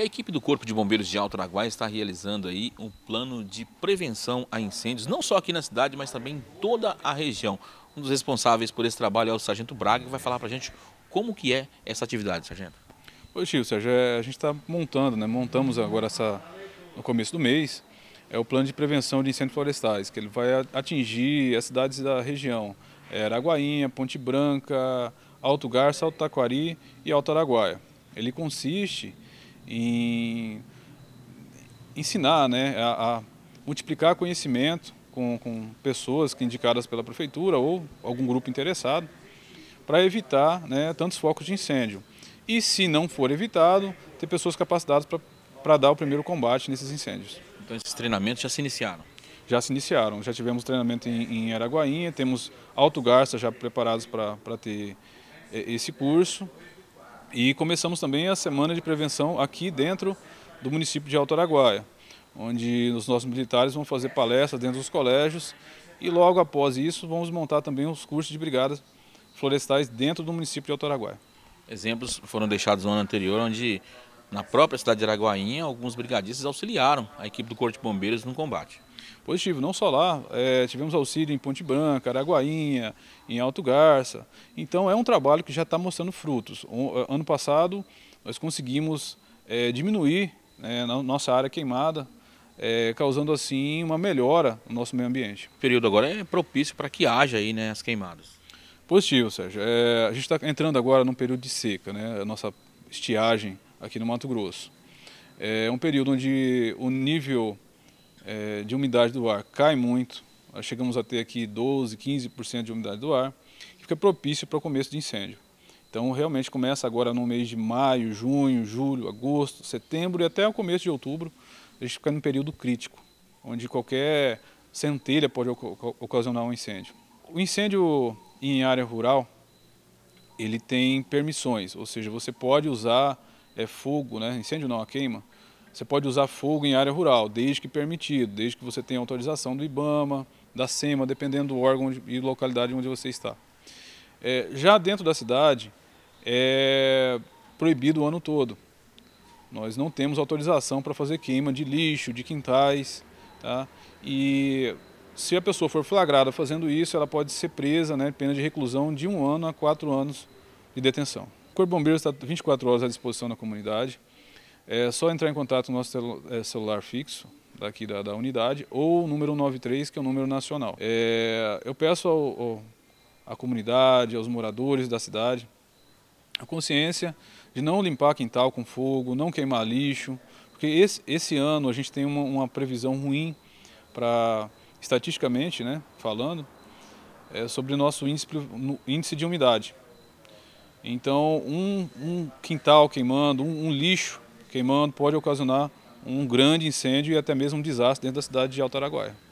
E a equipe do Corpo de Bombeiros de Alto Araguaia está realizando aí um plano de prevenção a incêndios, não só aqui na cidade, mas também em toda a região. Um dos responsáveis por esse trabalho é o Sargento Braga, que vai falar para a gente como que é essa atividade, Sargento. Oi, Chico, Sérgio, é, a gente está montando, né? montamos agora essa, no começo do mês, é o plano de prevenção de incêndios florestais, que ele vai atingir as cidades da região, é, Araguainha, Ponte Branca, Alto Garça, Alto Taquari e Alto Araguaia. Ele consiste em ensinar, né, a, a multiplicar conhecimento com, com, pessoas indicadas pela prefeitura ou algum grupo interessado para evitar né, tantos focos de incêndio. E se não for evitado, ter pessoas capacitadas para dar o primeiro combate nesses incêndios. Então esses treinamentos já se iniciaram? Já se iniciaram, já tivemos treinamento em, em Araguainha, temos Alto Garça já preparados para ter é, esse curso e começamos também a semana de prevenção aqui dentro do município de Alto Araguaia, onde os nossos militares vão fazer palestras dentro dos colégios e logo após isso vamos montar também os cursos de brigadas florestais dentro do município de Alto Araguaia. Exemplos foram deixados no ano anterior, onde na própria cidade de Araguainha, alguns brigadistas auxiliaram a equipe do Corpo de Bombeiros no combate positivo, não só lá, é, tivemos auxílio em Ponte Branca, Araguainha, em Alto Garça. Então é um trabalho que já está mostrando frutos. O, é, ano passado nós conseguimos é, diminuir é, né, na nossa área queimada, é, causando assim uma melhora no nosso meio ambiente. O período agora é propício para que haja aí né, as queimadas. Positivo, Sérgio. É, a gente está entrando agora num período de seca, né, a nossa estiagem aqui no Mato Grosso. É um período onde o nível é, de umidade do ar cai muito, nós chegamos a ter aqui 12, 15% de umidade do ar, fica propício para o começo de incêndio. Então realmente começa agora no mês de maio, junho, julho, agosto, setembro e até o começo de outubro, a gente fica num período crítico, onde qualquer centelha pode ocasionar um incêndio. O incêndio em área rural, ele tem permissões, ou seja, você pode usar é, fogo, né? incêndio não, a queima, você pode usar fogo em área rural, desde que permitido, desde que você tenha autorização do IBAMA, da SEMA, dependendo do órgão e localidade onde você está. É, já dentro da cidade, é proibido o ano todo. Nós não temos autorização para fazer queima de lixo, de quintais. Tá? E se a pessoa for flagrada fazendo isso, ela pode ser presa, né, pena de reclusão de um ano a quatro anos de detenção. O Corpo Bombeiro está 24 horas à disposição da comunidade. É só entrar em contato no nosso é, celular fixo, daqui da, da, unidade, ou o número 93, que é o número nacional. É, eu peço ao, ao, à comunidade, aos moradores da cidade, a consciência de não limpar quintal com fogo, não queimar lixo, porque esse, esse ano a gente tem uma, uma previsão ruim para, estatisticamente né, falando, é, sobre o nosso índice, índice de umidade. Então, um, um quintal queimando, um, um lixo Queimando pode ocasionar um grande incêndio e até mesmo um desastre dentro da cidade de Alto Araguaia.